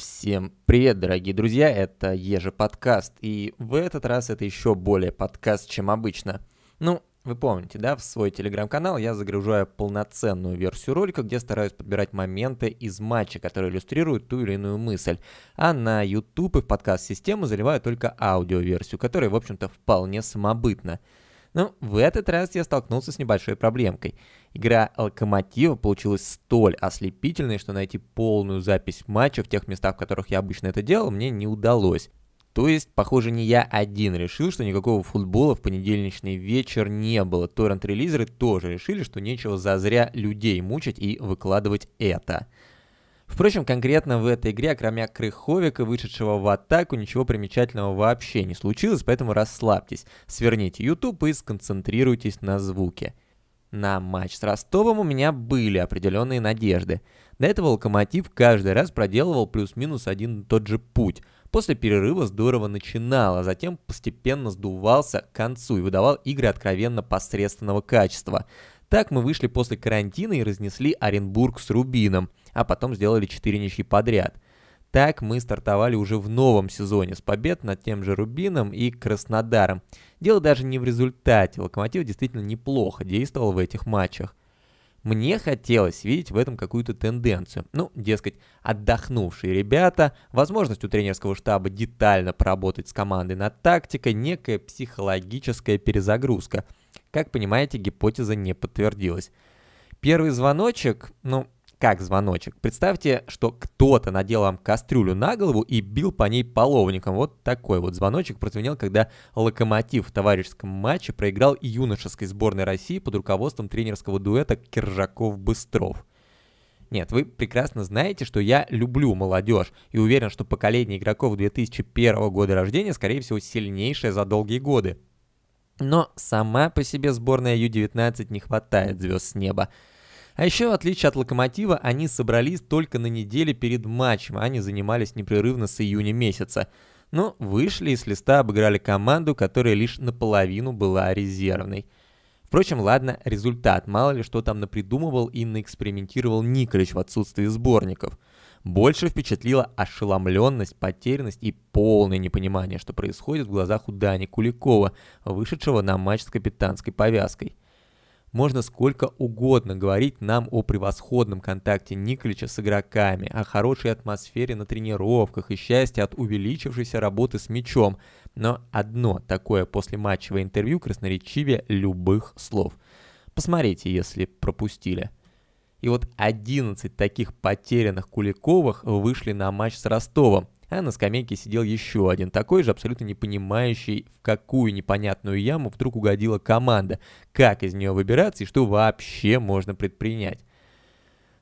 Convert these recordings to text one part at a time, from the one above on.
Всем привет, дорогие друзья, это Ежи подкаст, и в этот раз это еще более подкаст, чем обычно. Ну, вы помните, да, в свой телеграм-канал я загружаю полноценную версию ролика, где стараюсь подбирать моменты из матча, которые иллюстрируют ту или иную мысль. А на YouTube и в подкаст-систему заливаю только аудиоверсию, которая, в общем-то, вполне самобытна. Но ну, в этот раз я столкнулся с небольшой проблемкой. Игра Локомотива получилась столь ослепительной, что найти полную запись матча в тех местах, в которых я обычно это делал, мне не удалось. То есть, похоже, не я один решил, что никакого футбола в понедельничный вечер не было. Торрент-релизеры тоже решили, что нечего зазря людей мучить и выкладывать это. Впрочем, конкретно в этой игре, кроме Крыховика, вышедшего в атаку, ничего примечательного вообще не случилось, поэтому расслабьтесь, сверните YouTube и сконцентрируйтесь на звуке. На матч с Ростовом у меня были определенные надежды. До этого Локомотив каждый раз проделывал плюс-минус один и тот же путь. После перерыва здорово начинал, а затем постепенно сдувался к концу и выдавал игры откровенно посредственного качества. Так мы вышли после карантина и разнесли Оренбург с Рубином а потом сделали 4 ничьи подряд. Так мы стартовали уже в новом сезоне с побед над тем же Рубином и Краснодаром. Дело даже не в результате, Локомотив действительно неплохо действовал в этих матчах. Мне хотелось видеть в этом какую-то тенденцию. Ну, дескать, отдохнувшие ребята, возможность у тренерского штаба детально поработать с командой над тактикой, некая психологическая перезагрузка. Как понимаете, гипотеза не подтвердилась. Первый звоночек, ну, как звоночек. Представьте, что кто-то надел вам кастрюлю на голову и бил по ней половником. Вот такой вот звоночек прозвенел, когда «Локомотив» в товарищеском матче проиграл юношеской сборной России под руководством тренерского дуэта Киржаков-Быстров. Нет, вы прекрасно знаете, что я люблю молодежь и уверен, что поколение игроков 2001 года рождения, скорее всего, сильнейшее за долгие годы. Но сама по себе сборная Ю-19 не хватает звезд с неба. А еще, в отличие от Локомотива, они собрались только на неделе перед матчем, а не занимались непрерывно с июня месяца. Но ну, вышли и с листа обыграли команду, которая лишь наполовину была резервной. Впрочем, ладно, результат. Мало ли, что там напридумывал и наэкспериментировал Николич в отсутствии сборников. Больше впечатлила ошеломленность, потерянность и полное непонимание, что происходит в глазах у Дани Куликова, вышедшего на матч с капитанской повязкой. Можно сколько угодно говорить нам о превосходном контакте Николича с игроками, о хорошей атмосфере на тренировках и счастье от увеличившейся работы с мячом, но одно такое послематчевое интервью красноречивее любых слов. Посмотрите, если пропустили. И вот 11 таких потерянных Куликовых вышли на матч с Ростовом, а на скамейке сидел еще один такой же, абсолютно не понимающий, в какую непонятную яму вдруг угодила команда, как из нее выбираться и что вообще можно предпринять.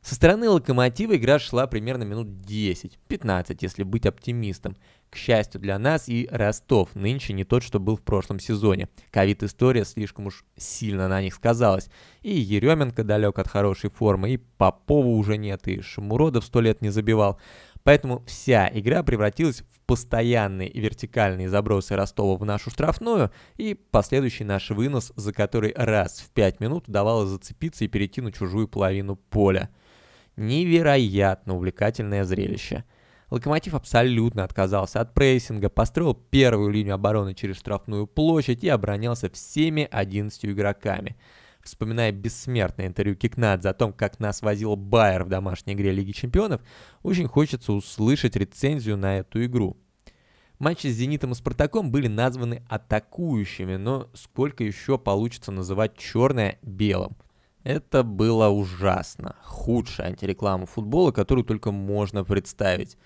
Со стороны локомотива игра шла примерно минут 10-15, если быть оптимистом. К счастью для нас и Ростов нынче не тот, что был в прошлом сезоне. Ковид-история слишком уж сильно на них сказалась. И Еременко далек от хорошей формы, и Попова уже нет, и Шамуродов сто лет не забивал. Поэтому вся игра превратилась в постоянные и вертикальные забросы Ростова в нашу штрафную и последующий наш вынос, за который раз в 5 минут удавалось зацепиться и перейти на чужую половину поля. Невероятно увлекательное зрелище. Локомотив абсолютно отказался от прессинга, построил первую линию обороны через штрафную площадь и оборонялся всеми 11 игроками вспоминая бессмертное интервью Кикнадзе о том, как нас возил Байер в домашней игре Лиги Чемпионов, очень хочется услышать рецензию на эту игру. Матчи с «Зенитом» и «Спартаком» были названы атакующими, но сколько еще получится называть черное белым? Это было ужасно. Худшая антиреклама футбола, которую только можно представить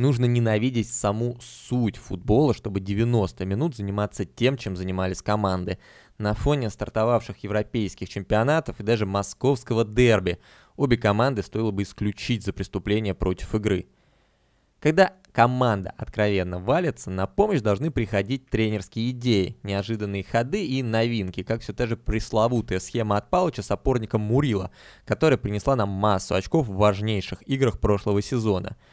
нужно ненавидеть саму суть футбола, чтобы 90 минут заниматься тем, чем занимались команды. На фоне стартовавших европейских чемпионатов и даже московского дерби обе команды стоило бы исключить за преступление против игры. Когда команда откровенно валится, на помощь должны приходить тренерские идеи, неожиданные ходы и новинки, как все та же пресловутая схема от Палыча с опорником Мурила, которая принесла нам массу очков в важнейших играх прошлого сезона –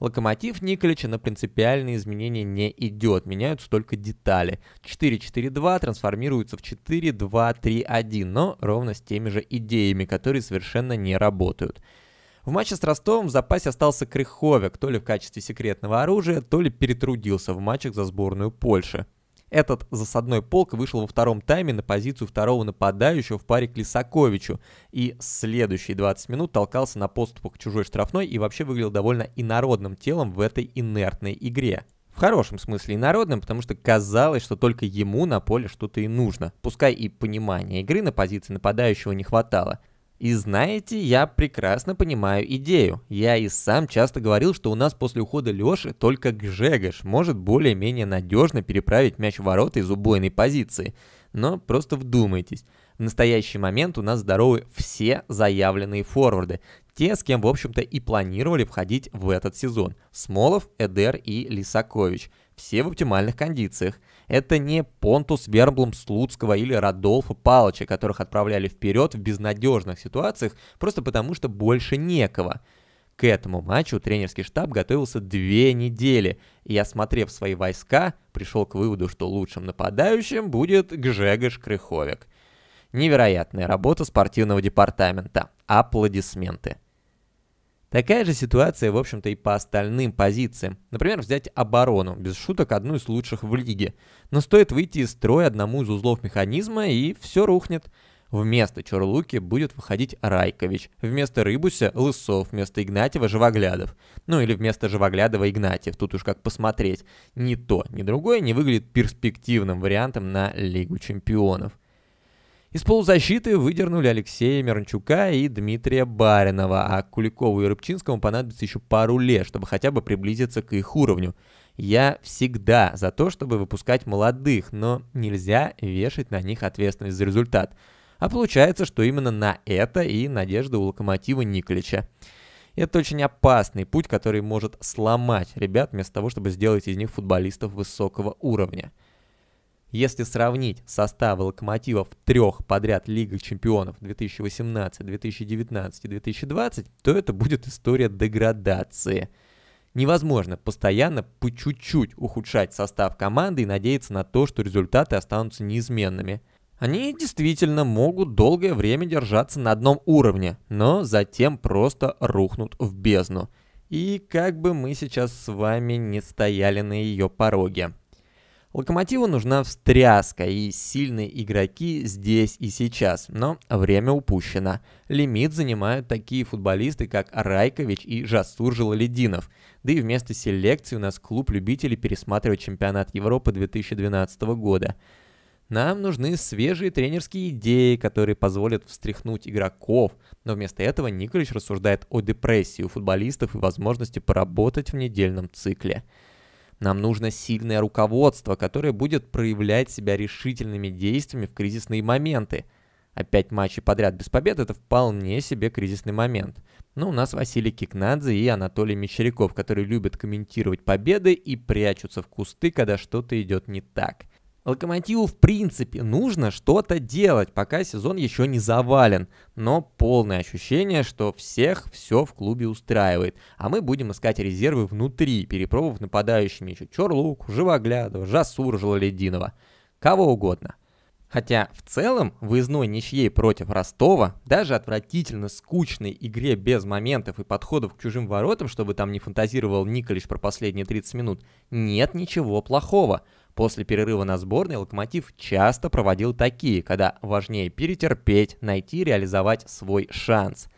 Локомотив Николича на принципиальные изменения не идет, меняются только детали. 4-4-2 трансформируются в 4-2-3-1, но ровно с теми же идеями, которые совершенно не работают. В матче с Ростовом в запасе остался Крыховик, то ли в качестве секретного оружия, то ли перетрудился в матчах за сборную Польши. Этот засадной полк вышел во втором тайме на позицию второго нападающего в паре к Лисаковичу и следующие 20 минут толкался на поступах к чужой штрафной и вообще выглядел довольно инородным телом в этой инертной игре. В хорошем смысле инородным, потому что казалось, что только ему на поле что-то и нужно. Пускай и понимания игры на позиции нападающего не хватало. И знаете, я прекрасно понимаю идею. Я и сам часто говорил, что у нас после ухода Лёши только Гжегош может более-менее надежно переправить мяч в ворота из убойной позиции. Но просто вдумайтесь. В настоящий момент у нас здоровы все заявленные форварды. Те, с кем, в общем-то, и планировали входить в этот сезон. Смолов, Эдер и Лисакович все в оптимальных кондициях. Это не Понтус Вермблум Слуцкого или Радолфа Палыча, которых отправляли вперед в безнадежных ситуациях просто потому, что больше некого. К этому матчу тренерский штаб готовился две недели, и осмотрев свои войска, пришел к выводу, что лучшим нападающим будет Гжегош Крыховик. Невероятная работа спортивного департамента. Аплодисменты. Такая же ситуация, в общем-то, и по остальным позициям. Например, взять оборону, без шуток одну из лучших в лиге. Но стоит выйти из строя одному из узлов механизма, и все рухнет. Вместо Чорлуки будет выходить Райкович, вместо Рыбуся – Лысов, вместо Игнатьева – Живоглядов. Ну или вместо Живоглядова – Игнатьев, тут уж как посмотреть. Ни то, ни другое не выглядит перспективным вариантом на Лигу Чемпионов. Из полузащиты выдернули Алексея Миранчука и Дмитрия Баринова, а Куликову и Рыбчинскому понадобится еще пару лет, чтобы хотя бы приблизиться к их уровню. Я всегда за то, чтобы выпускать молодых, но нельзя вешать на них ответственность за результат. А получается, что именно на это и надежда у локомотива Николича. Это очень опасный путь, который может сломать ребят вместо того, чтобы сделать из них футболистов высокого уровня. Если сравнить составы локомотивов трех подряд Лигах чемпионов 2018, 2019 и 2020, то это будет история деградации. Невозможно постоянно по чуть-чуть ухудшать состав команды и надеяться на то, что результаты останутся неизменными. Они действительно могут долгое время держаться на одном уровне, но затем просто рухнут в бездну. И как бы мы сейчас с вами не стояли на ее пороге. Локомотиву нужна встряска и сильные игроки здесь и сейчас, но время упущено. Лимит занимают такие футболисты, как Райкович и Жасур Жилалединов. Да и вместо селекции у нас клуб любителей пересматривать чемпионат Европы 2012 года. Нам нужны свежие тренерские идеи, которые позволят встряхнуть игроков, но вместо этого Николич рассуждает о депрессии у футболистов и возможности поработать в недельном цикле. Нам нужно сильное руководство, которое будет проявлять себя решительными действиями в кризисные моменты. Опять матчи подряд без побед – это вполне себе кризисный момент. Но ну, у нас Василий Кикнадзе и Анатолий Мещеряков, которые любят комментировать победы и прячутся в кусты, когда что-то идет не так. Локомотиву в принципе нужно что-то делать, пока сезон еще не завален. Но полное ощущение, что всех все в клубе устраивает. А мы будем искать резервы внутри, перепробовав нападающими еще Чорлук, Живоглядова, Жасур, Жалалединова. Кого угодно. Хотя в целом выездной ничьей против Ростова, даже отвратительно скучной игре без моментов и подходов к чужим воротам, чтобы там не фантазировал Николич про последние 30 минут, нет ничего плохого. После перерыва на сборной «Локомотив» часто проводил такие, когда важнее перетерпеть, найти, реализовать свой шанс.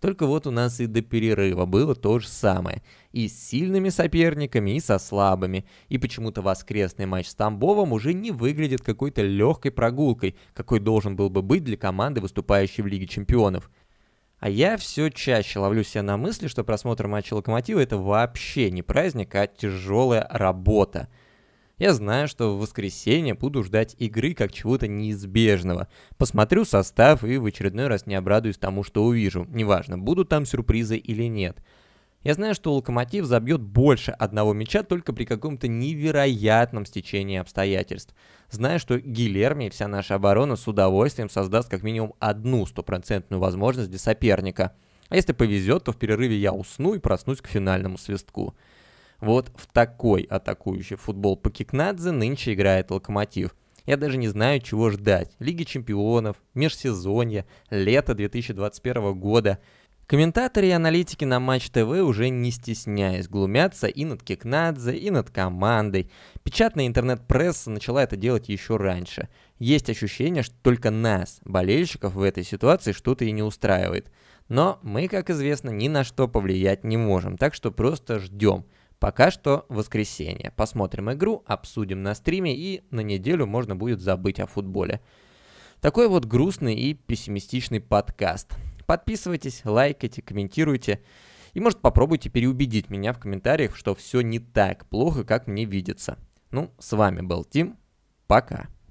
Только вот у нас и до перерыва было то же самое. И с сильными соперниками, и со слабыми. И почему-то воскресный матч с Тамбовом уже не выглядит какой-то легкой прогулкой, какой должен был бы быть для команды, выступающей в Лиге Чемпионов. А я все чаще ловлю себя на мысли, что просмотр матча Локомотива это вообще не праздник, а тяжелая работа – я знаю, что в воскресенье буду ждать игры как чего-то неизбежного. Посмотрю состав и в очередной раз не обрадуюсь тому, что увижу. Неважно, будут там сюрпризы или нет. Я знаю, что Локомотив забьет больше одного мяча только при каком-то невероятном стечении обстоятельств. Знаю, что Гилерми и вся наша оборона с удовольствием создаст как минимум одну стопроцентную возможность для соперника. А если повезет, то в перерыве я усну и проснусь к финальному свистку. Вот в такой атакующий футбол по Кикнадзе нынче играет Локомотив. Я даже не знаю, чего ждать. Лиги чемпионов, межсезонье, лето 2021 года. Комментаторы и аналитики на Матч ТВ уже не стесняясь глумятся и над Кикнадзе, и над командой. Печатная интернет-пресса начала это делать еще раньше. Есть ощущение, что только нас, болельщиков, в этой ситуации что-то и не устраивает. Но мы, как известно, ни на что повлиять не можем, так что просто ждем – Пока что воскресенье. Посмотрим игру, обсудим на стриме и на неделю можно будет забыть о футболе. Такой вот грустный и пессимистичный подкаст. Подписывайтесь, лайкайте, комментируйте. И может попробуйте переубедить меня в комментариях, что все не так плохо, как мне видится. Ну, с вами был Тим. Пока.